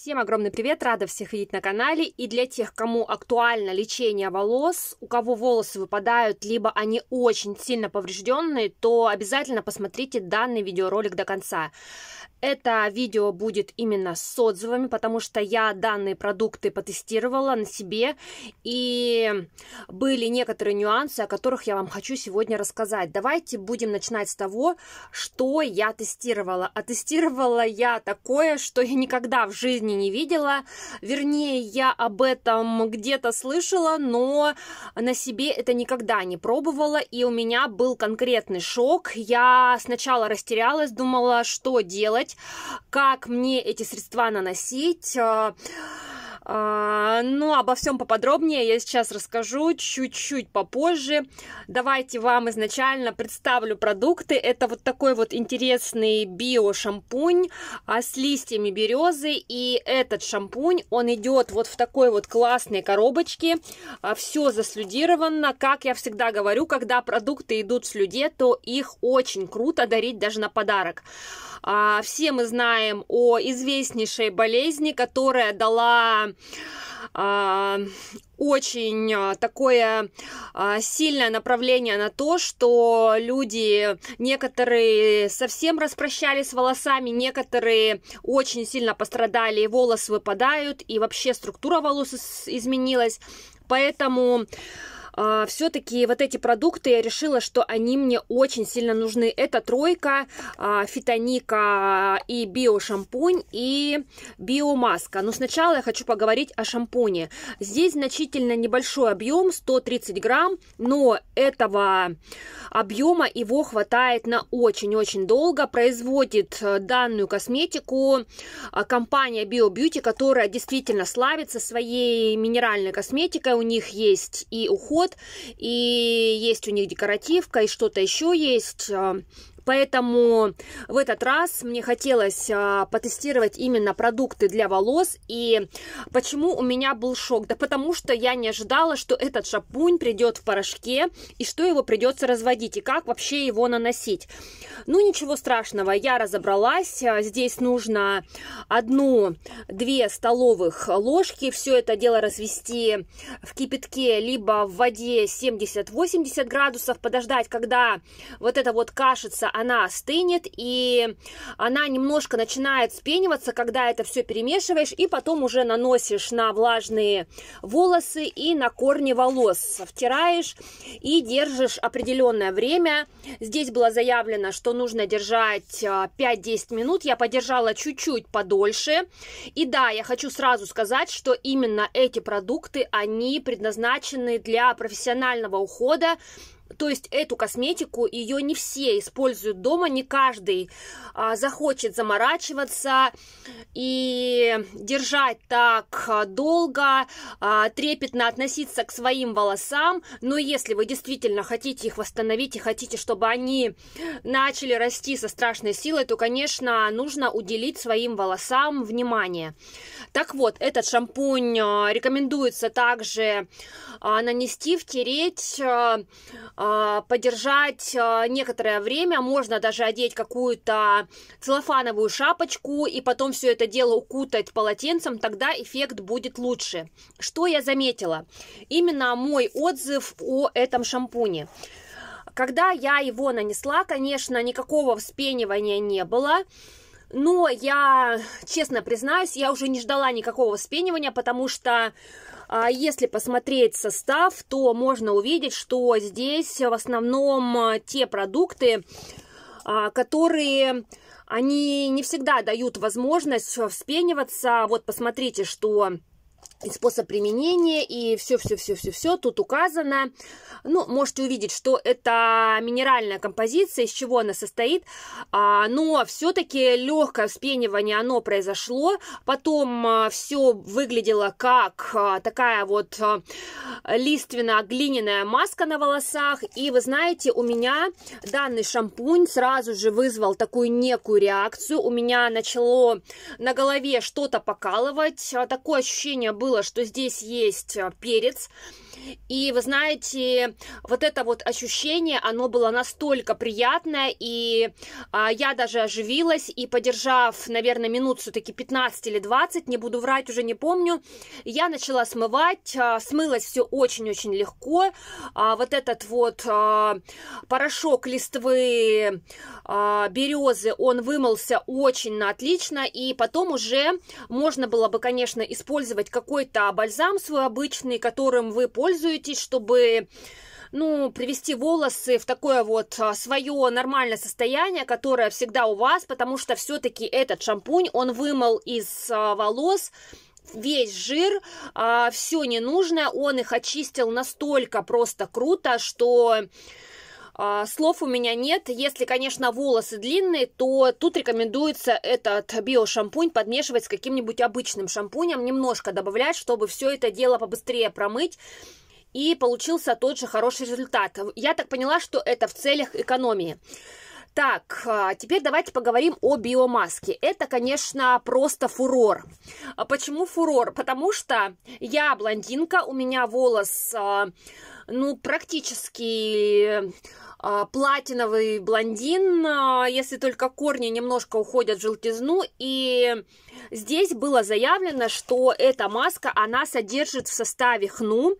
Всем огромный привет, рада всех видеть на канале. И для тех, кому актуально лечение волос, у кого волосы выпадают, либо они очень сильно поврежденные, то обязательно посмотрите данный видеоролик до конца. Это видео будет именно с отзывами, потому что я данные продукты потестировала на себе, и были некоторые нюансы, о которых я вам хочу сегодня рассказать. Давайте будем начинать с того, что я тестировала. А тестировала я такое, что я никогда в жизни жизни не видела. Вернее, я об этом где-то слышала, но на себе это никогда не пробовала, и у меня был конкретный шок. Я сначала растерялась, думала, что делать, как мне эти средства наносить, а, а, ну, обо всем поподробнее я сейчас расскажу чуть-чуть попозже. Давайте вам изначально представлю продукты. Это вот такой вот интересный био-шампунь а с листьями березы. И этот шампунь, он идет вот в такой вот классной коробочке. А, все заслюдировано. Как я всегда говорю, когда продукты идут с слюде, то их очень круто дарить даже на подарок. А, все мы знаем о известнейшей болезни, которая дала а, очень а, такое а, сильное направление на то, что люди, некоторые совсем распрощались с волосами, некоторые очень сильно пострадали, волосы выпадают, и вообще структура волос изменилась. Поэтому а, все-таки вот эти продукты, я решила, что они мне очень сильно нужны. Это тройка, а, фитоника и биошампунь и биомаска. Но сначала я хочу поговорить о шампуне. Здесь значительно небольшой объем, 130 грамм, но этого объема его хватает на очень-очень долго. Производит э, данную косметику э, компания Bio Beauty, которая действительно славится своей минеральной косметикой. У них есть и уход подход, и есть у них декоративка, и что-то еще есть. А, Поэтому в этот раз мне хотелось а, потестировать именно продукты для волос. И почему у меня был шок? Да потому что я не ожидала, что этот шампунь придет в порошке и что его придется разводить и как вообще его наносить. Ну ничего страшного, я разобралась. А, здесь нужно одну-две столовых ложки. Все это дело развести в кипятке либо в воде 70-80 градусов, подождать, когда вот это вот кашится она остынет, и она немножко начинает спениваться, когда это все перемешиваешь, и потом уже наносишь на влажные волосы и на корни волос. Втираешь и держишь определенное время. Здесь было заявлено, что нужно держать 5-10 а, минут. Я подержала чуть-чуть подольше. И да, я хочу сразу сказать, что именно эти продукты, они предназначены для профессионального ухода то есть эту косметику ее не все используют дома, не каждый а, захочет заморачиваться и держать так а, долго, а, трепетно относиться к своим волосам. Но если вы действительно хотите их восстановить и хотите, чтобы они начали расти со страшной силой, то, конечно, нужно уделить своим волосам внимание. Так вот, этот шампунь а, рекомендуется также а, нанести, втереть, а, подержать некоторое время. Можно даже одеть какую-то целлофановую шапочку и потом все это дело укутать полотенцем, тогда эффект будет лучше. Что я заметила? Именно мой отзыв о этом шампуне. Когда я его нанесла, конечно, никакого вспенивания не было. Но я, честно признаюсь, я уже не ждала никакого вспенивания, потому что а, если посмотреть состав, то можно увидеть, что здесь в основном а, те продукты, а, которые они не всегда дают возможность вспениваться. Вот посмотрите, что и способ применения, и все-все-все-все-все тут указано. Ну, можете увидеть, что это минеральная композиция, из чего она состоит, а, но все-таки легкое вспенивание, оно произошло, потом а, все выглядело как а, такая вот а, лиственно-глиняная маска на волосах, и вы знаете, у меня данный шампунь сразу же вызвал такую некую реакцию, у меня начало на голове что-то покалывать, а, такое ощущение было, забыла, что здесь есть а, перец. И вы знаете, вот это вот ощущение, оно было настолько приятное, и а, я даже оживилась, и подержав, наверное, минут все-таки 15 или 20, не буду врать, уже не помню, я начала смывать, а, смылось все очень-очень легко, а, вот этот вот а, порошок листвы а, березы, он вымылся очень на отлично, и потом уже можно было бы, конечно, использовать какой-то бальзам свой обычный, которым вы пользуетесь, чтобы ну, привести волосы в такое вот а, свое нормальное состояние, которое всегда у вас, потому что все-таки этот шампунь, он вымыл из а, волос весь жир, а, все ненужное, он их очистил настолько просто круто, что а, слов у меня нет. Если, конечно, волосы длинные, то тут рекомендуется этот биошампунь подмешивать с каким-нибудь обычным шампунем, немножко добавлять, чтобы все это дело побыстрее промыть и получился тот же хороший результат. Я так поняла, что это в целях экономии. Так, а, теперь давайте поговорим о биомаске. Это, конечно, просто фурор. А почему фурор? Потому что я блондинка, у меня волос ну, практически а, платиновый блондин, а, если только корни немножко уходят в желтизну. И здесь было заявлено, что эта маска, она содержит в составе хну,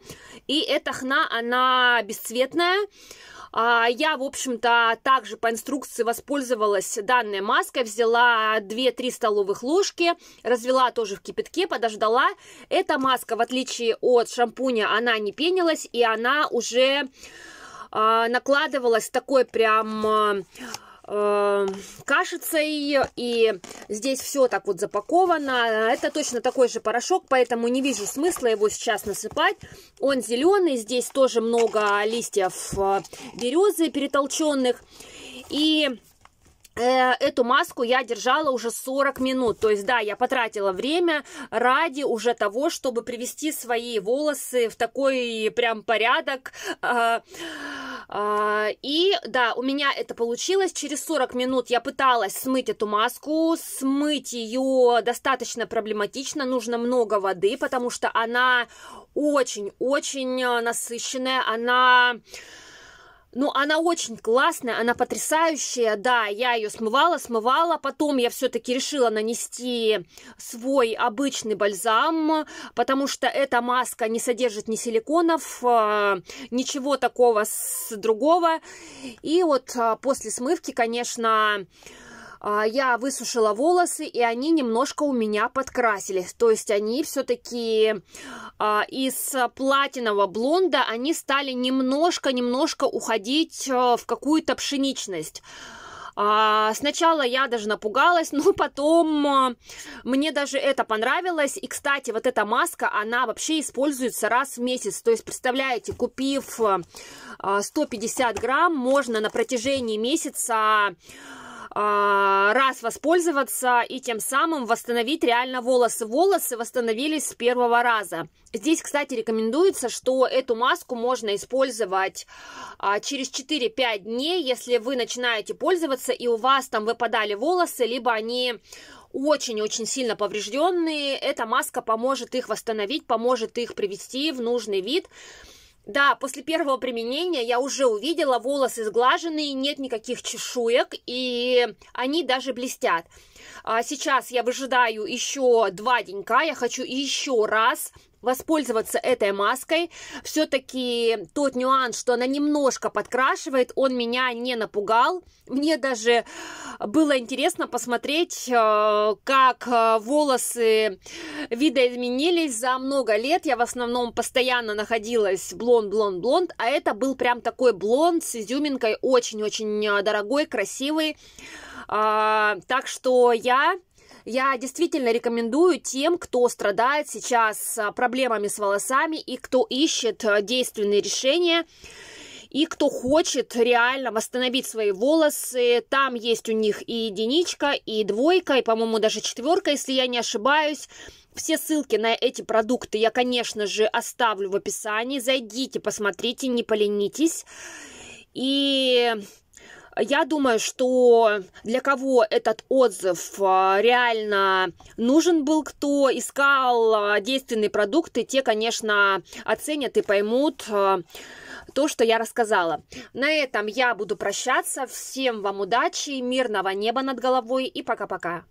и эта хна, она бесцветная, а я, в общем-то, также по инструкции воспользовалась данной маской, взяла 2-3 столовых ложки, развела тоже в кипятке, подождала. Эта маска, в отличие от шампуня, она не пенилась, и она уже а, накладывалась такой прям а, Эм, Кашица ее, и здесь все так вот запаковано. Это точно такой же порошок, поэтому не вижу смысла его сейчас насыпать. Он зеленый, здесь тоже много листьев э, березы перетолченных. И э, эту маску я держала уже 40 минут. То есть, да, я потратила время ради уже того, чтобы привести свои волосы в такой прям порядок. Э, а, и да, у меня это получилось. Через 40 минут я пыталась смыть эту маску. Смыть ее достаточно проблематично. Нужно много воды, потому что она очень-очень э, насыщенная. Она ну, она очень классная, она потрясающая, да, я ее смывала, смывала, потом я все-таки решила нанести свой обычный бальзам, потому что эта маска не содержит ни силиконов, э, ничего такого с другого, и вот э, после смывки, конечно, а, я высушила волосы, и они немножко у меня подкрасились. То есть они все-таки а, из платинового блонда, они стали немножко-немножко уходить а, в какую-то пшеничность. Сначала я даже напугалась, но потом мне даже это понравилось. И, кстати, вот эта маска, она вообще используется раз в месяц. То есть, представляете, купив 150 грамм, можно на протяжении месяца а, раз воспользоваться и тем самым восстановить реально волосы. Волосы восстановились с первого раза. Здесь, кстати, рекомендуется, что эту маску можно использовать а, через 4-5 дней, если вы начинаете пользоваться и у вас там выпадали волосы, либо они очень-очень сильно поврежденные. Эта маска поможет их восстановить, поможет их привести в нужный вид. Да, после первого применения я уже увидела волосы сглаженные, нет никаких чешуек, и они даже блестят. А Сейчас я выжидаю еще два денька, я хочу еще раз воспользоваться этой маской. Все-таки тот нюанс, что она немножко подкрашивает, он меня не напугал. Мне даже было интересно посмотреть, э, как э, волосы видоизменились за много лет. Я в основном постоянно находилась блонд, блонд, блонд, а это был прям такой блонд с изюминкой, очень-очень э, дорогой, красивый. А, так что я я действительно рекомендую тем, кто страдает сейчас а, проблемами с волосами и кто ищет а, действенные решения и кто хочет реально восстановить свои волосы, там есть у них и единичка, и двойка, и, по-моему, даже четверка, если я не ошибаюсь. Все ссылки на эти продукты я, конечно же, оставлю в описании. Зайдите, посмотрите, не поленитесь. И я думаю, что для кого этот отзыв а, реально нужен был, кто искал а, действенные продукты, те, конечно, оценят и поймут а, то, что я рассказала. На этом я буду прощаться. Всем вам удачи, мирного неба над головой и пока-пока.